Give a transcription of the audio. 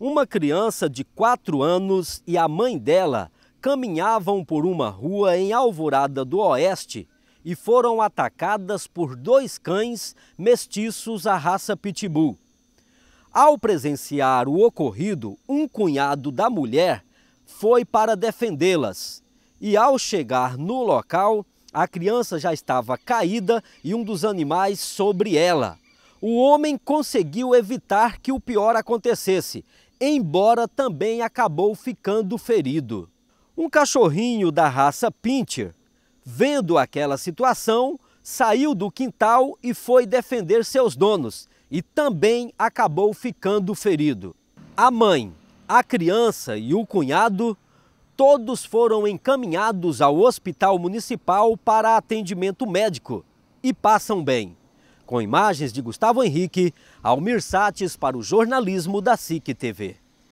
Uma criança de 4 anos e a mãe dela caminhavam por uma rua em Alvorada do Oeste e foram atacadas por dois cães mestiços à raça Pitbull. Ao presenciar o ocorrido, um cunhado da mulher foi para defendê-las. E ao chegar no local, a criança já estava caída e um dos animais sobre ela. O homem conseguiu evitar que o pior acontecesse embora também acabou ficando ferido. Um cachorrinho da raça Pinter, vendo aquela situação, saiu do quintal e foi defender seus donos e também acabou ficando ferido. A mãe, a criança e o cunhado, todos foram encaminhados ao hospital municipal para atendimento médico e passam bem. Com imagens de Gustavo Henrique, Almir Sates para o jornalismo da SIC TV.